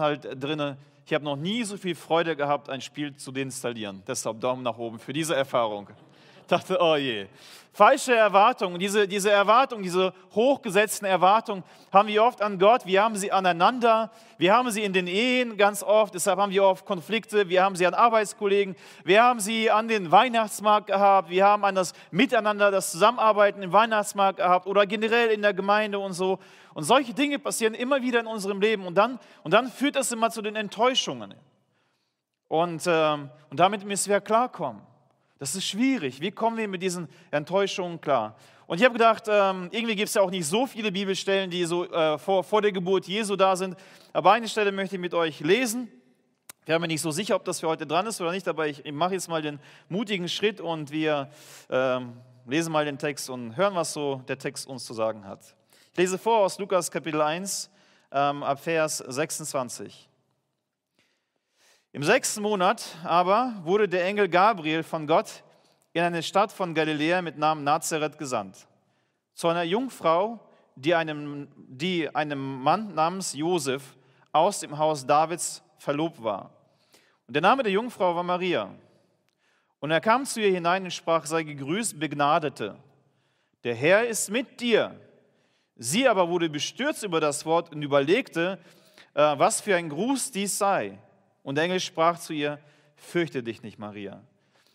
halt drinne. Ich habe noch nie so viel Freude gehabt, ein Spiel zu deinstallieren. Deshalb Daumen nach oben für diese Erfahrung dachte, oh je. Falsche Erwartungen, diese, diese Erwartungen, diese hochgesetzten Erwartungen haben wir oft an Gott, wir haben sie aneinander, wir haben sie in den Ehen ganz oft, deshalb haben wir oft Konflikte, wir haben sie an Arbeitskollegen, wir haben sie an den Weihnachtsmarkt gehabt, wir haben an das Miteinander, das Zusammenarbeiten im Weihnachtsmarkt gehabt oder generell in der Gemeinde und so. Und solche Dinge passieren immer wieder in unserem Leben und dann, und dann führt das immer zu den Enttäuschungen. Und, ähm, und damit müssen wir klarkommen. Das ist schwierig. Wie kommen wir mit diesen Enttäuschungen klar? Und ich habe gedacht, ähm, irgendwie gibt es ja auch nicht so viele Bibelstellen, die so äh, vor, vor der Geburt Jesu da sind. Aber eine Stelle möchte ich mit euch lesen. Ich bin mir nicht so sicher, ob das für heute dran ist oder nicht, aber ich, mache jetzt mal den mutigen Schritt und wir ähm, lesen mal den Text und hören, was so der Text uns zu sagen hat. Ich lese vor aus Lukas Kapitel 1 ähm, ab Vers 26. Im sechsten Monat aber wurde der Engel Gabriel von Gott in eine Stadt von Galiläa mit Namen Nazareth gesandt, zu einer Jungfrau, die einem, die einem Mann namens Josef aus dem Haus Davids verlobt war. Und der Name der Jungfrau war Maria. Und er kam zu ihr hinein und sprach, sei gegrüßt, Begnadete. Der Herr ist mit dir. Sie aber wurde bestürzt über das Wort und überlegte, äh, was für ein Gruß dies sei. Und der Engel sprach zu ihr, fürchte dich nicht, Maria,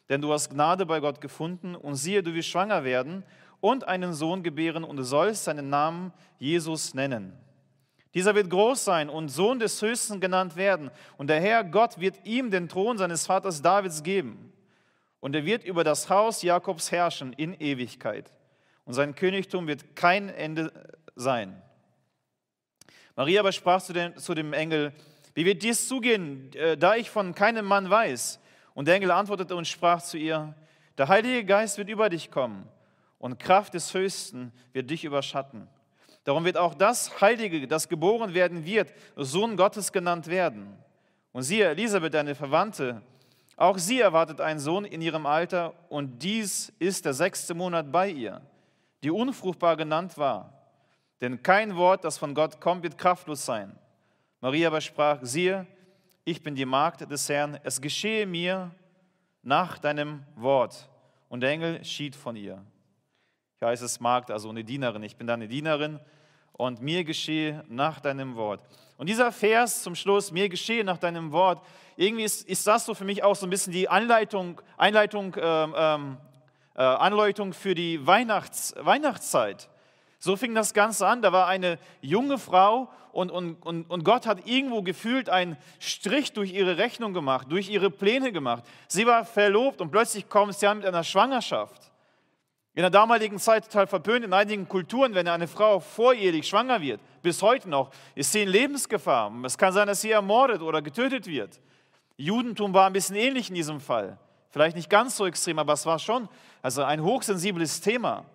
denn du hast Gnade bei Gott gefunden und siehe, du wirst schwanger werden und einen Sohn gebären und du sollst seinen Namen Jesus nennen. Dieser wird groß sein und Sohn des Höchsten genannt werden und der Herr Gott wird ihm den Thron seines Vaters Davids geben und er wird über das Haus Jakobs herrschen in Ewigkeit und sein Königtum wird kein Ende sein. Maria aber sprach zu dem, zu dem Engel, wie wird dies zugehen, äh, da ich von keinem Mann weiß? Und der Engel antwortete und sprach zu ihr, der Heilige Geist wird über dich kommen und Kraft des Höchsten wird dich überschatten. Darum wird auch das Heilige, das geboren werden wird, Sohn Gottes genannt werden. Und siehe, Elisabeth, deine Verwandte, auch sie erwartet einen Sohn in ihrem Alter und dies ist der sechste Monat bei ihr, die unfruchtbar genannt war. Denn kein Wort, das von Gott kommt, wird kraftlos sein. Maria aber sprach, siehe, ich bin die Magd des Herrn, es geschehe mir nach deinem Wort. Und der Engel schied von ihr. Ich heiße es Magd, also eine Dienerin. Ich bin deine Dienerin und mir geschehe nach deinem Wort. Und dieser Vers zum Schluss, mir geschehe nach deinem Wort, irgendwie ist, ist das so für mich auch so ein bisschen die Anleitung, Einleitung, ähm, ähm äh, Anleitung für die Weihnachts, Weihnachtszeit. So fing das Ganze an. Da war eine junge Frau und, und, und, und Gott hat irgendwo gefühlt einen Strich durch ihre Rechnung gemacht, durch ihre Pläne gemacht. Sie war verlobt und plötzlich kommt sie an mit einer Schwangerschaft. In der damaligen Zeit total verpönt, in einigen Kulturen, wenn eine Frau vorehelich schwanger wird, bis heute noch, ist sie in Lebensgefahr. Es kann sein, dass sie ermordet oder getötet wird. Judentum war ein bisschen ähnlich in diesem Fall. Vielleicht nicht ganz so extrem, aber es war schon also ein hochsensibles Thema.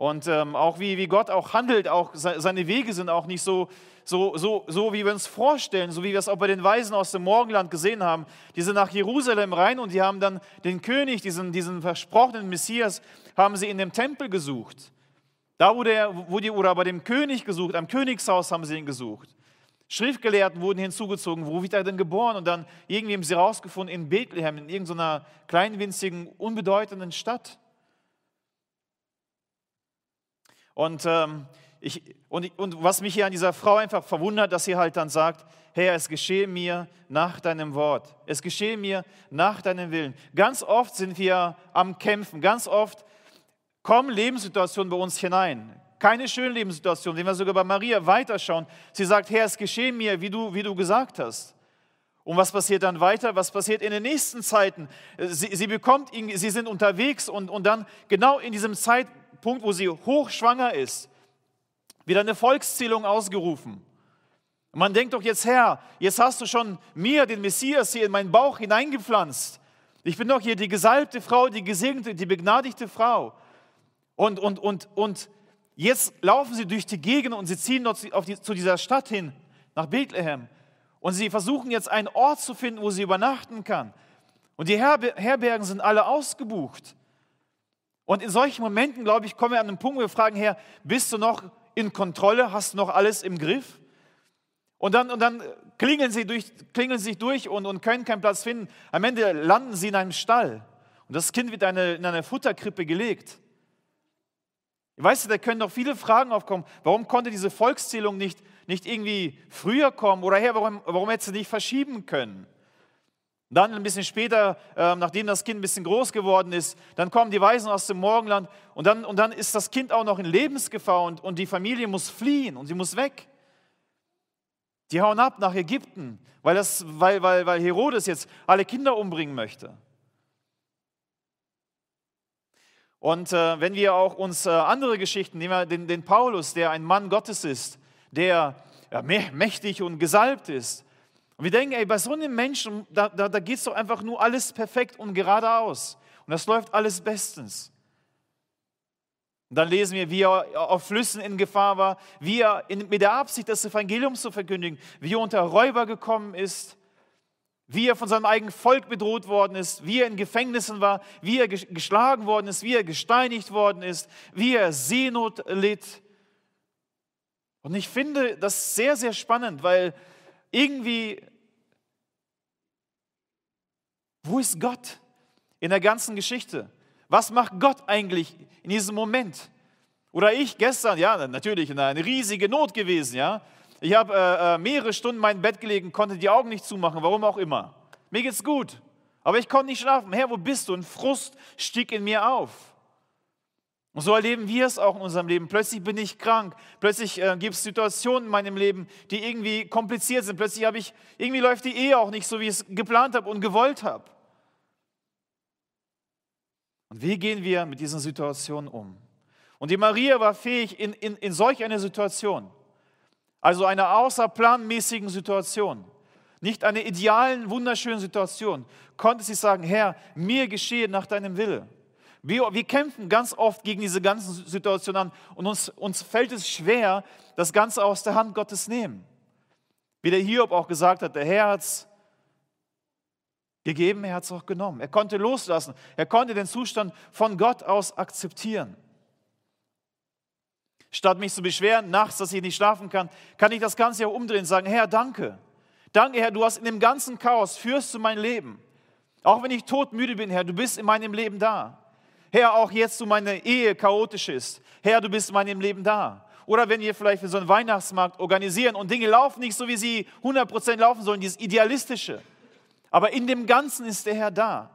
Und ähm, auch wie, wie Gott auch handelt, auch seine Wege sind auch nicht so, so, so, so wie wir uns vorstellen, so wie wir es auch bei den Weisen aus dem Morgenland gesehen haben. Die sind nach Jerusalem rein und die haben dann den König, diesen, diesen versprochenen Messias, haben sie in dem Tempel gesucht. Da wurde er, wurde, oder bei dem König gesucht, am Königshaus haben sie ihn gesucht. Schriftgelehrten wurden hinzugezogen, wo wird er denn geboren? Und dann irgendwie haben sie rausgefunden in Bethlehem, in irgendeiner kleinwinzigen, unbedeutenden Stadt. Und, ähm, ich, und, und was mich hier an dieser Frau einfach verwundert, dass sie halt dann sagt, Herr, es geschehe mir nach deinem Wort. Es geschehe mir nach deinem Willen. Ganz oft sind wir am Kämpfen. Ganz oft kommen Lebenssituationen bei uns hinein. Keine schöne Lebenssituationen. Wenn wir sogar bei Maria weiterschauen, sie sagt, Herr, es geschehe mir, wie du, wie du gesagt hast. Und was passiert dann weiter? Was passiert in den nächsten Zeiten? Sie, sie bekommt ihn, sie sind unterwegs und, und dann genau in diesem Zeit, Punkt, wo sie hochschwanger ist, wieder eine Volkszählung ausgerufen. man denkt doch jetzt, Herr, jetzt hast du schon mir, den Messias, hier in meinen Bauch hineingepflanzt. Ich bin doch hier die gesalbte Frau, die gesegnete, die begnadigte Frau. Und, und, und, und jetzt laufen sie durch die Gegend und sie ziehen dort die, zu dieser Stadt hin, nach Bethlehem. Und sie versuchen jetzt einen Ort zu finden, wo sie übernachten kann. Und die Herbergen sind alle ausgebucht. Und in solchen Momenten, glaube ich, kommen wir an den Punkt, wo wir fragen, Herr, bist du noch in Kontrolle? Hast du noch alles im Griff? Und dann, und dann klingeln sie, durch, klingeln sie durch und, und können keinen Platz finden. Am Ende landen sie in einem Stall. Und das Kind wird eine, in eine Futterkrippe gelegt. Weißt du, da können noch viele Fragen aufkommen. Warum konnte diese Volkszählung nicht, nicht irgendwie früher kommen? Oder her, warum, warum hätte sie nicht verschieben können? Dann ein bisschen später, äh, nachdem das Kind ein bisschen groß geworden ist, dann kommen die Weisen aus dem Morgenland und dann, und dann ist das Kind auch noch in Lebensgefahr und, und die Familie muss fliehen und sie muss weg. Die hauen ab nach Ägypten, weil, das, weil, weil, weil Herodes jetzt alle Kinder umbringen möchte. Und äh, wenn wir auch uns äh, andere Geschichten nehmen, wir den, den Paulus, der ein Mann Gottes ist, der ja, mächtig und gesalbt ist, und wir denken, ey, bei so einem Menschen, da, da, da geht es doch einfach nur alles perfekt und geradeaus. Und das läuft alles bestens. Und dann lesen wir, wie er auf Flüssen in Gefahr war, wie er in, mit der Absicht, das Evangelium zu verkündigen, wie er unter Räuber gekommen ist, wie er von seinem eigenen Volk bedroht worden ist, wie er in Gefängnissen war, wie er geschlagen worden ist, wie er gesteinigt worden ist, wie er Seenot litt. Und ich finde das sehr, sehr spannend, weil irgendwie wo ist Gott in der ganzen Geschichte? Was macht Gott eigentlich in diesem Moment? Oder ich gestern, ja, natürlich in einer riesigen Not gewesen, ja. Ich habe äh, äh mehrere Stunden mein Bett gelegen, konnte die Augen nicht zumachen, warum auch immer. Mir geht's gut, aber ich konnte nicht schlafen. Herr, wo bist du? Ein Frust stieg in mir auf. Und so erleben wir es auch in unserem Leben. Plötzlich bin ich krank. Plötzlich äh, gibt es Situationen in meinem Leben, die irgendwie kompliziert sind. Plötzlich habe ich, irgendwie läuft die Ehe auch nicht so, wie ich es geplant habe und gewollt habe. Und wie gehen wir mit diesen Situationen um? Und die Maria war fähig in, in, in solch einer Situation, also einer außerplanmäßigen Situation, nicht einer idealen, wunderschönen Situation, konnte sie sagen, Herr, mir geschehe nach deinem Wille. Wir, wir kämpfen ganz oft gegen diese ganzen Situationen an und uns, uns fällt es schwer, das Ganze aus der Hand Gottes nehmen. Wie der Hiob auch gesagt hat, der Herr hat es gegeben, er hat es auch genommen. Er konnte loslassen, er konnte den Zustand von Gott aus akzeptieren. Statt mich zu beschweren nachts, dass ich nicht schlafen kann, kann ich das Ganze ja umdrehen und sagen, Herr, danke. Danke, Herr, du hast in dem ganzen Chaos, führst du mein Leben. Auch wenn ich todmüde bin, Herr, du bist in meinem Leben da. Herr, auch jetzt, wo meine Ehe chaotisch ist, Herr, du bist meinem Leben da. Oder wenn wir vielleicht für so einen Weihnachtsmarkt organisieren und Dinge laufen nicht so, wie sie 100% laufen sollen, dieses Idealistische. Aber in dem Ganzen ist der Herr da.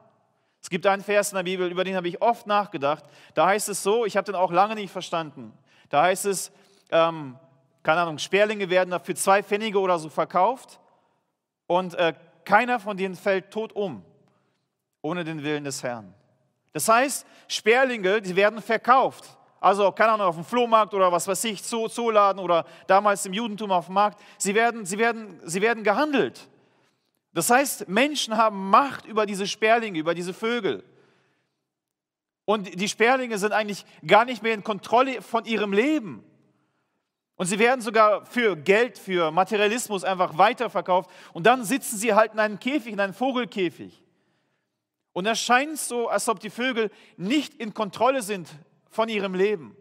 Es gibt einen Vers in der Bibel, über den habe ich oft nachgedacht. Da heißt es so, ich habe den auch lange nicht verstanden. Da heißt es, ähm, keine Ahnung, Sperlinge werden dafür zwei Pfennige oder so verkauft und äh, keiner von denen fällt tot um, ohne den Willen des Herrn. Das heißt, Sperlinge, die werden verkauft. Also, keine Ahnung, auf dem Flohmarkt oder was weiß ich, Zoo, Zooladen oder damals im Judentum auf dem Markt. Sie werden, sie werden, sie werden gehandelt. Das heißt, Menschen haben Macht über diese Sperlinge, über diese Vögel. Und die Sperlinge sind eigentlich gar nicht mehr in Kontrolle von ihrem Leben. Und sie werden sogar für Geld, für Materialismus einfach weiterverkauft. Und dann sitzen sie halt in einem Käfig, in einem Vogelkäfig. Und es scheint so, als ob die Vögel nicht in Kontrolle sind von ihrem Leben.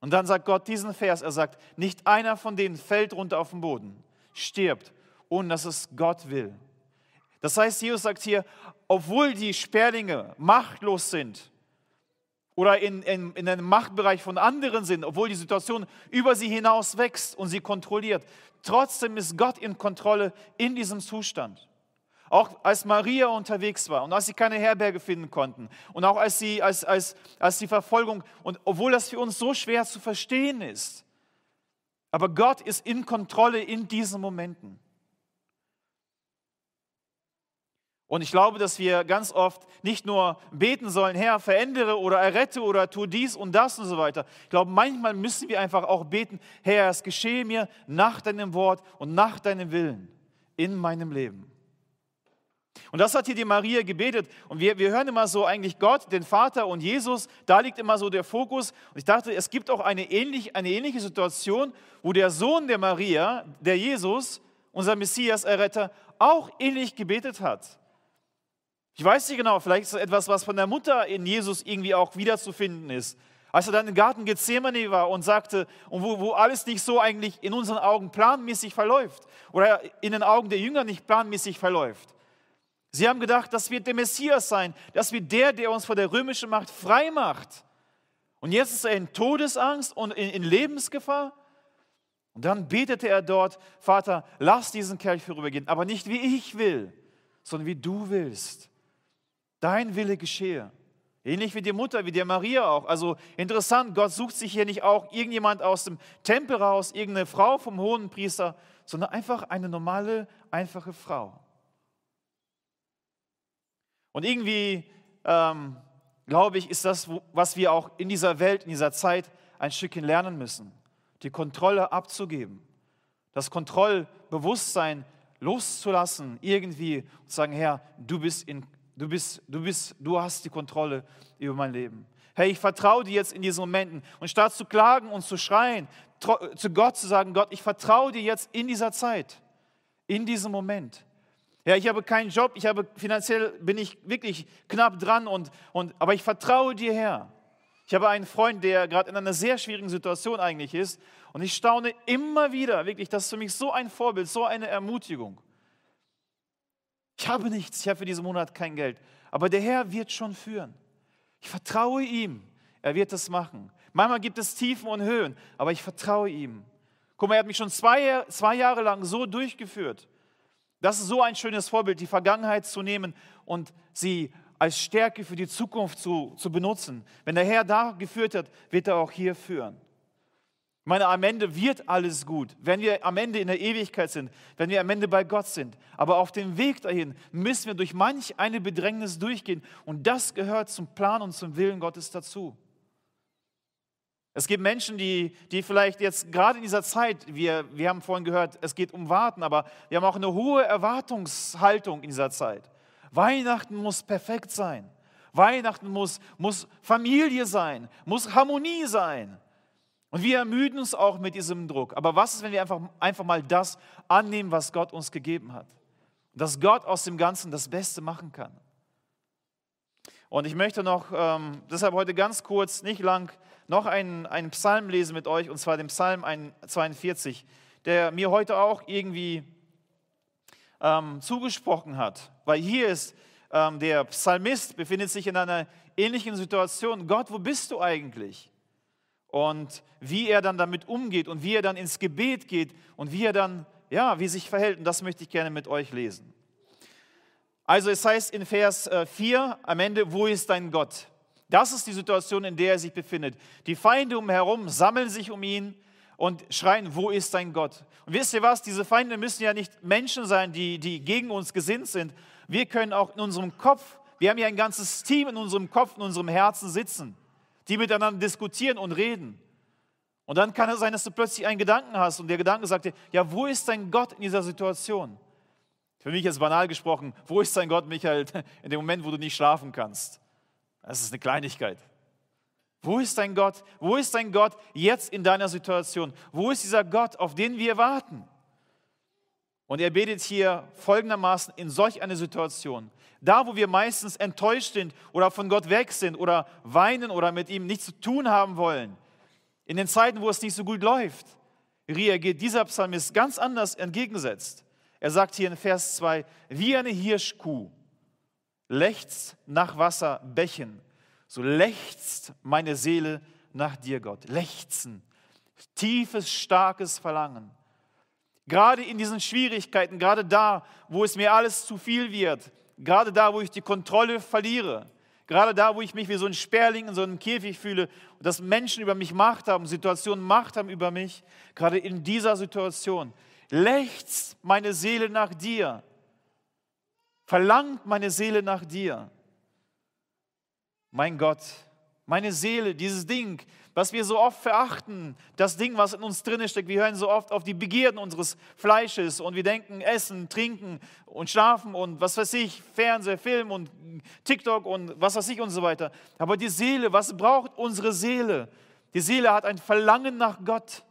Und dann sagt Gott diesen Vers, er sagt, nicht einer von denen fällt runter auf den Boden, stirbt, ohne dass es Gott will. Das heißt, Jesus sagt hier, obwohl die Sperlinge machtlos sind oder in, in, in einem Machtbereich von anderen sind, obwohl die Situation über sie hinaus wächst und sie kontrolliert, trotzdem ist Gott in Kontrolle in diesem Zustand. Auch als Maria unterwegs war und als sie keine Herberge finden konnten und auch als, sie, als, als, als die Verfolgung, und obwohl das für uns so schwer zu verstehen ist, aber Gott ist in Kontrolle in diesen Momenten. Und ich glaube, dass wir ganz oft nicht nur beten sollen, Herr, verändere oder errette oder tu dies und das und so weiter. Ich glaube, manchmal müssen wir einfach auch beten, Herr, es geschehe mir nach deinem Wort und nach deinem Willen in meinem Leben. Und das hat hier die Maria gebetet. Und wir, wir hören immer so eigentlich Gott, den Vater und Jesus, da liegt immer so der Fokus. Und ich dachte, es gibt auch eine, ähnlich, eine ähnliche Situation, wo der Sohn der Maria, der Jesus, unser Messias, Erretter, auch ähnlich gebetet hat. Ich weiß nicht genau, vielleicht ist das etwas, was von der Mutter in Jesus irgendwie auch wiederzufinden ist. Als er dann im Garten Gethsemane war und sagte, und wo, wo alles nicht so eigentlich in unseren Augen planmäßig verläuft oder in den Augen der Jünger nicht planmäßig verläuft. Sie haben gedacht, das wird der Messias sein, das wird der, der uns vor der römischen Macht frei macht. Und jetzt ist er in Todesangst und in, in Lebensgefahr. Und dann betete er dort, Vater, lass diesen Kerl vorübergehen, aber nicht wie ich will, sondern wie du willst. Dein Wille geschehe. Ähnlich wie die Mutter, wie der Maria auch. Also interessant, Gott sucht sich hier nicht auch irgendjemand aus dem Tempel raus, irgendeine Frau vom hohen Priester, sondern einfach eine normale, einfache Frau. Und irgendwie, ähm, glaube ich, ist das, was wir auch in dieser Welt, in dieser Zeit ein Stückchen lernen müssen. Die Kontrolle abzugeben, das Kontrollbewusstsein loszulassen, irgendwie und sagen, Herr, du bist in, du bist, du bist, du hast die Kontrolle über mein Leben. Hey, ich vertraue dir jetzt in diesen Momenten. Und statt zu klagen und zu schreien, zu Gott zu sagen, Gott, ich vertraue dir jetzt in dieser Zeit, in diesem Moment. Ja, ich habe keinen Job, ich habe finanziell bin ich wirklich knapp dran und, und aber ich vertraue dir, Herr. Ich habe einen Freund, der gerade in einer sehr schwierigen Situation eigentlich ist und ich staune immer wieder, wirklich, das ist für mich so ein Vorbild, so eine Ermutigung. Ich habe nichts, ich habe für diesen Monat kein Geld, aber der Herr wird schon führen. Ich vertraue ihm, er wird es machen. Manchmal gibt es Tiefen und Höhen, aber ich vertraue ihm. Guck mal, er hat mich schon zwei, zwei Jahre lang so durchgeführt. Das ist so ein schönes Vorbild, die Vergangenheit zu nehmen und sie als Stärke für die Zukunft zu, zu benutzen. Wenn der Herr da geführt hat, wird er auch hier führen. Ich meine, am Ende wird alles gut, wenn wir am Ende in der Ewigkeit sind, wenn wir am Ende bei Gott sind. Aber auf dem Weg dahin müssen wir durch manch eine Bedrängnis durchgehen und das gehört zum Plan und zum Willen Gottes dazu. Es gibt Menschen, die, die vielleicht jetzt gerade in dieser Zeit, wir, wir haben vorhin gehört, es geht um Warten, aber wir haben auch eine hohe Erwartungshaltung in dieser Zeit. Weihnachten muss perfekt sein. Weihnachten muss, muss Familie sein, muss Harmonie sein. Und wir ermüden uns auch mit diesem Druck. Aber was ist, wenn wir einfach, einfach mal das annehmen, was Gott uns gegeben hat? Dass Gott aus dem Ganzen das Beste machen kann. Und ich möchte noch ähm, deshalb heute ganz kurz, nicht lang, noch einen, einen Psalm lesen mit euch, und zwar den Psalm 42, der mir heute auch irgendwie ähm, zugesprochen hat. Weil hier ist ähm, der Psalmist, befindet sich in einer ähnlichen Situation. Gott, wo bist du eigentlich? Und wie er dann damit umgeht und wie er dann ins Gebet geht und wie er dann, ja, wie sich verhält. Und das möchte ich gerne mit euch lesen. Also es heißt in Vers 4 äh, am Ende, wo ist dein Gott? Das ist die Situation, in der er sich befindet. Die Feinde umherum sammeln sich um ihn und schreien, wo ist dein Gott? Und wisst ihr was, diese Feinde müssen ja nicht Menschen sein, die, die gegen uns gesinnt sind. Wir können auch in unserem Kopf, wir haben ja ein ganzes Team in unserem Kopf, in unserem Herzen sitzen, die miteinander diskutieren und reden. Und dann kann es sein, dass du plötzlich einen Gedanken hast und der Gedanke sagt dir, ja, wo ist dein Gott in dieser Situation? Für mich jetzt banal gesprochen, wo ist dein Gott, Michael, in dem Moment, wo du nicht schlafen kannst? Das ist eine Kleinigkeit. Wo ist dein Gott? Wo ist dein Gott jetzt in deiner Situation? Wo ist dieser Gott, auf den wir warten? Und er betet hier folgendermaßen in solch einer Situation. Da, wo wir meistens enttäuscht sind oder von Gott weg sind oder weinen oder mit ihm nichts zu tun haben wollen, in den Zeiten, wo es nicht so gut läuft, reagiert dieser Psalmist ganz anders entgegensetzt. Er sagt hier in Vers 2, wie eine Hirschkuh lechzt nach Wasser Bächen, so lechzt meine Seele nach dir, Gott. Lechzen, tiefes, starkes Verlangen. Gerade in diesen Schwierigkeiten, gerade da, wo es mir alles zu viel wird, gerade da, wo ich die Kontrolle verliere, gerade da, wo ich mich wie so ein Sperling in so einem Käfig fühle und dass Menschen über mich Macht haben, Situationen Macht haben über mich, gerade in dieser Situation, lechzt meine Seele nach dir verlangt meine Seele nach dir. Mein Gott, meine Seele, dieses Ding, was wir so oft verachten, das Ding, was in uns drin steckt. Wir hören so oft auf die Begierden unseres Fleisches und wir denken, essen, trinken und schlafen und was weiß ich, Fernseher, Film und TikTok und was weiß ich und so weiter. Aber die Seele, was braucht unsere Seele? Die Seele hat ein Verlangen nach Gott.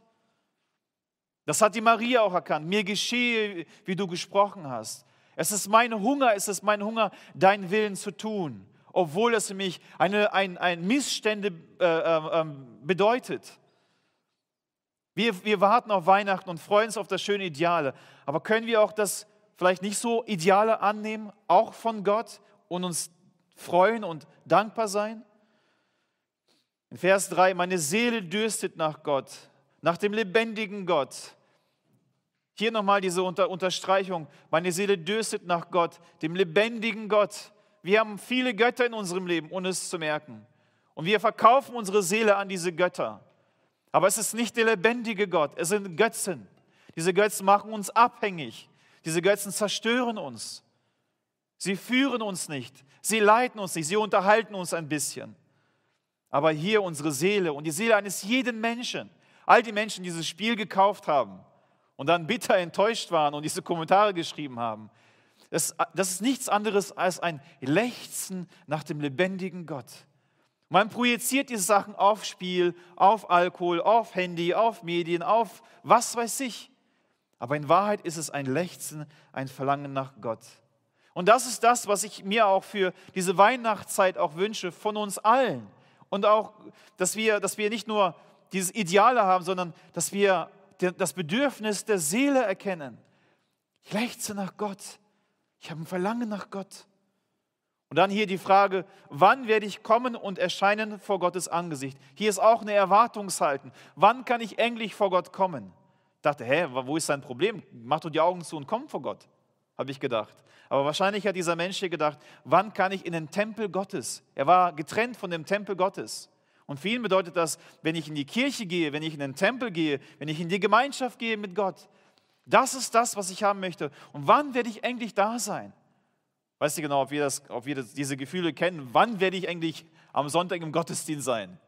Das hat die Maria auch erkannt. Mir geschehe, wie du gesprochen hast. Es ist mein Hunger, es ist mein Hunger, deinen Willen zu tun, obwohl es für mich eine, ein, ein Missstände äh, äh, bedeutet. Wir, wir warten auf Weihnachten und freuen uns auf das schöne Ideale. Aber können wir auch das vielleicht nicht so Ideale annehmen, auch von Gott, und uns freuen und dankbar sein? In Vers 3, meine Seele dürstet nach Gott, nach dem lebendigen Gott. Hier nochmal diese Unter Unterstreichung. Meine Seele dürstet nach Gott, dem lebendigen Gott. Wir haben viele Götter in unserem Leben, ohne es zu merken. Und wir verkaufen unsere Seele an diese Götter. Aber es ist nicht der lebendige Gott, es sind Götzen. Diese Götzen machen uns abhängig. Diese Götzen zerstören uns. Sie führen uns nicht. Sie leiten uns nicht. Sie unterhalten uns ein bisschen. Aber hier unsere Seele und die Seele eines jeden Menschen, all die Menschen, die dieses Spiel gekauft haben, und dann bitter enttäuscht waren und diese Kommentare geschrieben haben. Das, das ist nichts anderes als ein Lechzen nach dem lebendigen Gott. Man projiziert diese Sachen auf Spiel, auf Alkohol, auf Handy, auf Medien, auf was weiß ich. Aber in Wahrheit ist es ein Lechzen, ein Verlangen nach Gott. Und das ist das, was ich mir auch für diese Weihnachtszeit auch wünsche von uns allen. Und auch, dass wir, dass wir nicht nur dieses Ideale haben, sondern dass wir das Bedürfnis der Seele erkennen. Ich lechze nach Gott. Ich habe ein Verlangen nach Gott. Und dann hier die Frage, wann werde ich kommen und erscheinen vor Gottes Angesicht? Hier ist auch eine Erwartungshaltung. Wann kann ich endlich vor Gott kommen? Ich dachte, hä, wo ist sein Problem? Mach doch die Augen zu und komm vor Gott, habe ich gedacht. Aber wahrscheinlich hat dieser Mensch hier gedacht, wann kann ich in den Tempel Gottes? Er war getrennt von dem Tempel Gottes. Und vielen bedeutet das, wenn ich in die Kirche gehe, wenn ich in den Tempel gehe, wenn ich in die Gemeinschaft gehe mit Gott. Das ist das, was ich haben möchte. Und wann werde ich endlich da sein? Weißt du genau, ob wir, das, ob wir das, diese Gefühle kennen? Wann werde ich eigentlich am Sonntag im Gottesdienst sein?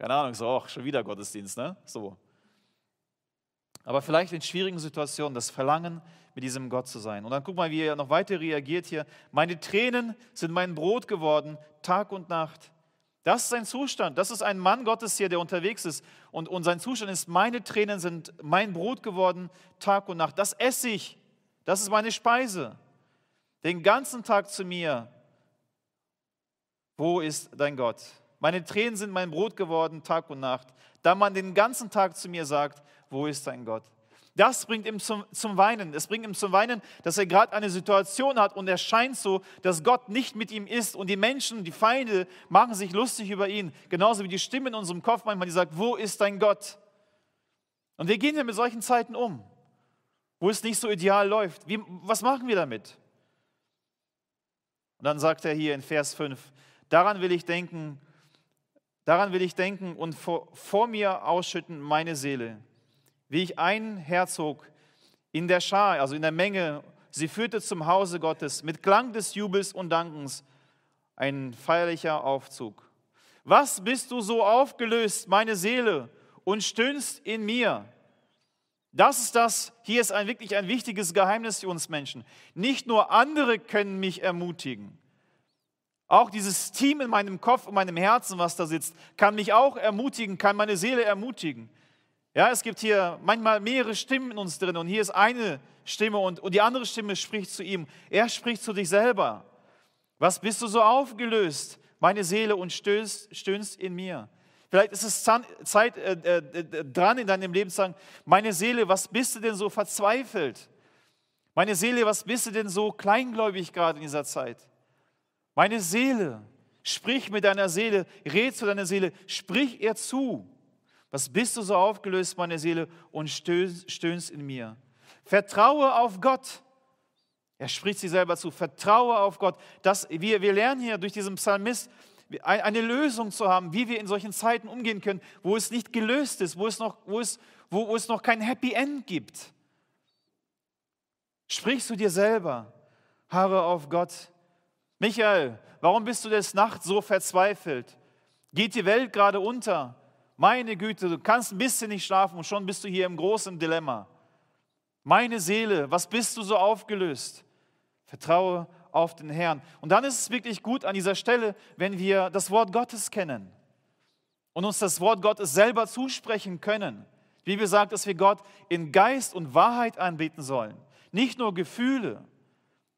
Keine Ahnung, so, auch schon wieder Gottesdienst, ne? So. Aber vielleicht in schwierigen Situationen das Verlangen, mit diesem Gott zu sein. Und dann guck mal, wie er noch weiter reagiert hier. Meine Tränen sind mein Brot geworden, Tag und Nacht. Das ist sein Zustand. Das ist ein Mann Gottes hier, der unterwegs ist. Und, und sein Zustand ist, meine Tränen sind mein Brot geworden, Tag und Nacht. Das esse ich. Das ist meine Speise. Den ganzen Tag zu mir. Wo ist dein Gott? Meine Tränen sind mein Brot geworden, Tag und Nacht. Da man den ganzen Tag zu mir sagt, wo ist dein Gott? Das bringt ihm zum, zum Weinen. Es bringt ihm zum Weinen, dass er gerade eine Situation hat und er scheint so, dass Gott nicht mit ihm ist und die Menschen, die Feinde machen sich lustig über ihn. Genauso wie die Stimme in unserem Kopf manchmal, die sagt, wo ist dein Gott? Und wie gehen wir mit solchen Zeiten um, wo es nicht so ideal läuft. Wie, was machen wir damit? Und dann sagt er hier in Vers 5, daran will ich denken, daran will ich denken und vor, vor mir ausschütten meine Seele wie ich einen herzog in der Schar, also in der Menge. Sie führte zum Hause Gottes mit Klang des Jubels und Dankens ein feierlicher Aufzug. Was bist du so aufgelöst, meine Seele, und stöhnst in mir? Das ist das, hier ist ein wirklich ein wichtiges Geheimnis für uns Menschen. Nicht nur andere können mich ermutigen. Auch dieses Team in meinem Kopf, und meinem Herzen, was da sitzt, kann mich auch ermutigen, kann meine Seele ermutigen. Ja, es gibt hier manchmal mehrere Stimmen in uns drin und hier ist eine Stimme und, und die andere Stimme spricht zu ihm. Er spricht zu dich selber. Was bist du so aufgelöst, meine Seele, und stößt, stöhnst in mir? Vielleicht ist es Zeit äh, äh, äh, dran in deinem Leben zu sagen, meine Seele, was bist du denn so verzweifelt? Meine Seele, was bist du denn so kleingläubig gerade in dieser Zeit? Meine Seele, sprich mit deiner Seele, red zu deiner Seele, sprich ihr zu. Was bist du so aufgelöst, meine Seele, und stöhnst in mir? Vertraue auf Gott. Er spricht sie selber zu. Vertraue auf Gott. Das, wir, wir lernen hier durch diesen Psalmist eine Lösung zu haben, wie wir in solchen Zeiten umgehen können, wo es nicht gelöst ist, wo es noch, wo es, wo, wo es noch kein Happy End gibt. Sprichst du dir selber. Harre auf Gott. Michael, warum bist du des Nachts so verzweifelt? Geht die Welt gerade unter? Meine Güte, du kannst ein bisschen nicht schlafen und schon bist du hier im großen Dilemma. Meine Seele, was bist du so aufgelöst? Vertraue auf den Herrn. Und dann ist es wirklich gut an dieser Stelle, wenn wir das Wort Gottes kennen und uns das Wort Gottes selber zusprechen können. Die Bibel sagt, dass wir Gott in Geist und Wahrheit anbeten sollen. Nicht nur Gefühle.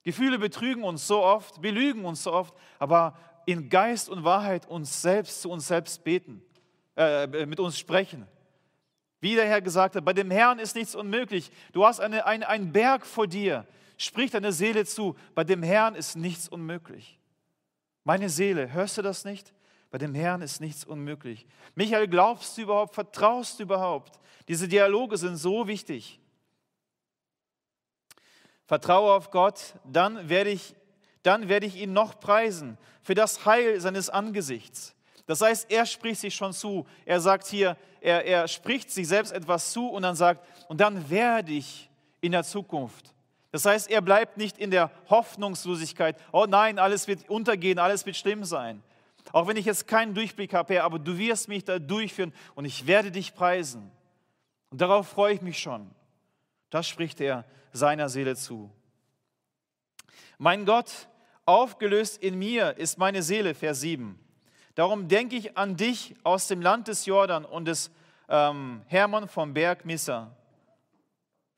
Gefühle betrügen uns so oft, belügen uns so oft, aber in Geist und Wahrheit uns selbst zu uns selbst beten. Äh, mit uns sprechen. Wie der Herr gesagt hat, bei dem Herrn ist nichts unmöglich. Du hast eine, ein, einen Berg vor dir. Sprich deine Seele zu, bei dem Herrn ist nichts unmöglich. Meine Seele, hörst du das nicht? Bei dem Herrn ist nichts unmöglich. Michael, glaubst du überhaupt, vertraust du überhaupt? Diese Dialoge sind so wichtig. Vertraue auf Gott, dann werde ich, dann werde ich ihn noch preisen für das Heil seines Angesichts. Das heißt, er spricht sich schon zu. Er sagt hier, er, er spricht sich selbst etwas zu und dann sagt, und dann werde ich in der Zukunft. Das heißt, er bleibt nicht in der Hoffnungslosigkeit. Oh nein, alles wird untergehen, alles wird schlimm sein. Auch wenn ich jetzt keinen Durchblick habe, Herr, aber du wirst mich da durchführen und ich werde dich preisen. Und darauf freue ich mich schon. Das spricht er seiner Seele zu. Mein Gott, aufgelöst in mir ist meine Seele, Vers 7. Darum denke ich an dich aus dem Land des Jordan und des ähm, Hermann vom Berg Missa.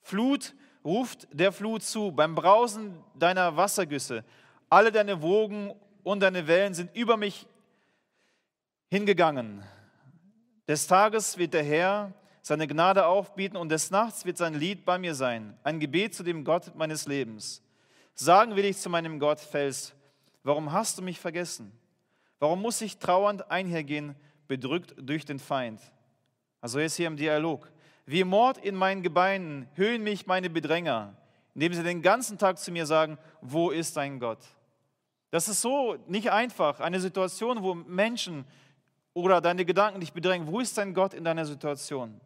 Flut ruft der Flut zu beim Brausen deiner Wassergüsse. Alle deine Wogen und deine Wellen sind über mich hingegangen. Des Tages wird der Herr seine Gnade aufbieten und des Nachts wird sein Lied bei mir sein, ein Gebet zu dem Gott meines Lebens. Sagen will ich zu meinem Gott, Fels, warum hast du mich vergessen? Warum muss ich trauernd einhergehen, bedrückt durch den Feind? Also jetzt hier im Dialog. Wie Mord in meinen Gebeinen höhen mich meine Bedränger, indem sie den ganzen Tag zu mir sagen, wo ist dein Gott? Das ist so nicht einfach, eine Situation, wo Menschen oder deine Gedanken dich bedrängen, wo ist dein Gott in deiner Situation?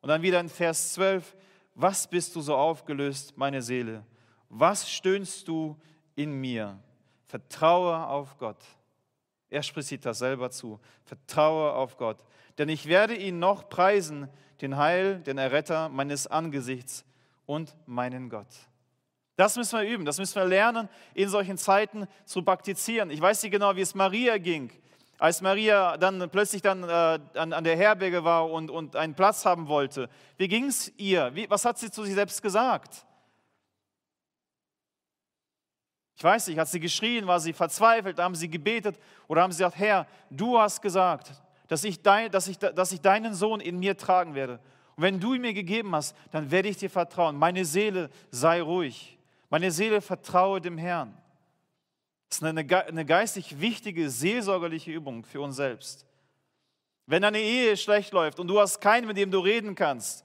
Und dann wieder in Vers 12, was bist du so aufgelöst, meine Seele? Was stöhnst du in mir? Vertraue auf Gott. Er spricht sich das selber zu. Vertraue auf Gott, denn ich werde ihn noch preisen, den Heil, den Erretter meines Angesichts und meinen Gott. Das müssen wir üben, das müssen wir lernen, in solchen Zeiten zu praktizieren. Ich weiß nicht genau, wie es Maria ging, als Maria dann plötzlich dann äh, an, an, der Herberge war und, und einen Platz haben wollte. Wie ging es ihr? Wie, was hat sie zu sich selbst gesagt? Ich weiß nicht, hat sie geschrien, war sie verzweifelt, haben sie gebetet oder haben sie gesagt, Herr, du hast gesagt, dass ich, dein, dass, ich, dass ich deinen Sohn in mir tragen werde. Und wenn du ihn mir gegeben hast, dann werde ich dir vertrauen. Meine Seele sei ruhig. Meine Seele vertraue dem Herrn. Das ist eine, eine geistig wichtige, seelsorgerliche Übung für uns selbst. Wenn deine Ehe schlecht läuft und du hast keinen, mit dem du reden kannst,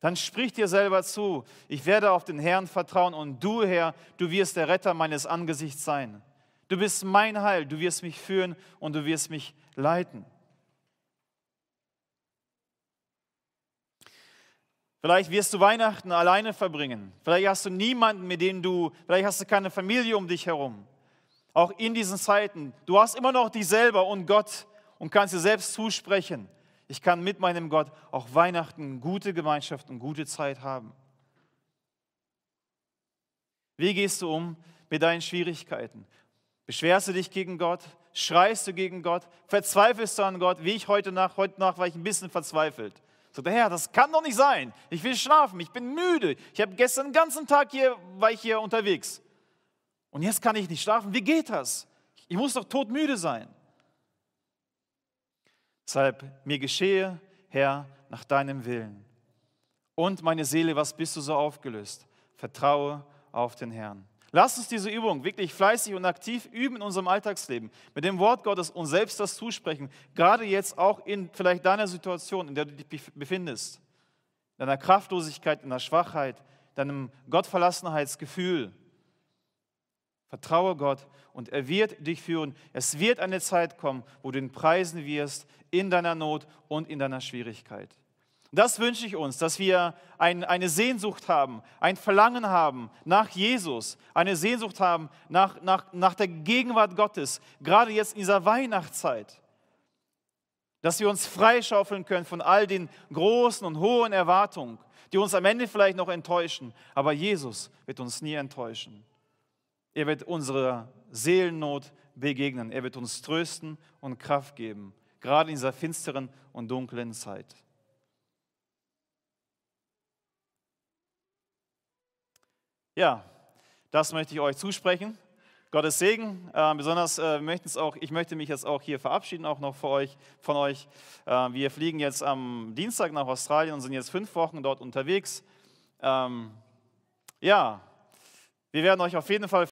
dann sprich dir selber zu, ich werde auf den Herrn vertrauen und du, Herr, du wirst der Retter meines Angesichts sein. Du bist mein Heil, du wirst mich führen und du wirst mich leiten. Vielleicht wirst du Weihnachten alleine verbringen. Vielleicht hast du niemanden, mit dem du, vielleicht hast du keine Familie um dich herum. Auch in diesen Zeiten, du hast immer noch dich selber und Gott und kannst dir selbst zusprechen. Ich kann mit meinem Gott auch Weihnachten gute Gemeinschaft und gute Zeit haben. Wie gehst du um mit deinen Schwierigkeiten? Beschwerst du dich gegen Gott? Schreist du gegen Gott? Verzweifelst du an Gott? Wie ich heute Nacht, heute Nacht war ich ein bisschen verzweifelt. So, Herr, das kann doch nicht sein. Ich will schlafen, ich bin müde. Ich habe gestern den ganzen Tag hier, war ich hier unterwegs. Und jetzt kann ich nicht schlafen. Wie geht das? Ich muss doch todmüde sein. Deshalb, mir geschehe, Herr, nach deinem Willen. Und meine Seele, was bist du so aufgelöst? Vertraue auf den Herrn. Lass uns diese Übung wirklich fleißig und aktiv üben in unserem Alltagsleben. Mit dem Wort Gottes und selbst das zusprechen. Gerade jetzt auch in vielleicht deiner Situation, in der du dich befindest. Deiner Kraftlosigkeit, deiner Schwachheit, deinem Gottverlassenheitsgefühl. Vertraue Gott und er wird dich führen. Es wird eine Zeit kommen, wo du ihn preisen wirst in deiner Not und in deiner Schwierigkeit. Das wünsche ich uns, dass wir ein, eine Sehnsucht haben, ein Verlangen haben nach Jesus, eine Sehnsucht haben nach, nach, nach der Gegenwart Gottes, gerade jetzt in dieser Weihnachtszeit. Dass wir uns freischaufeln können von all den großen und hohen Erwartungen, die uns am Ende vielleicht noch enttäuschen. Aber Jesus wird uns nie enttäuschen. Er wird unsere Seelennot begegnen. Er wird uns trösten und Kraft geben, gerade in dieser finsteren und dunklen Zeit. Ja, das möchte ich euch zusprechen. Gottes Segen. Äh, besonders äh, möchten es auch, ich möchte mich jetzt auch hier verabschieden, auch noch für euch, von euch. Äh, wir fliegen jetzt am Dienstag nach Australien und sind jetzt fünf Wochen dort unterwegs. Ähm, ja, wir werden euch auf jeden Fall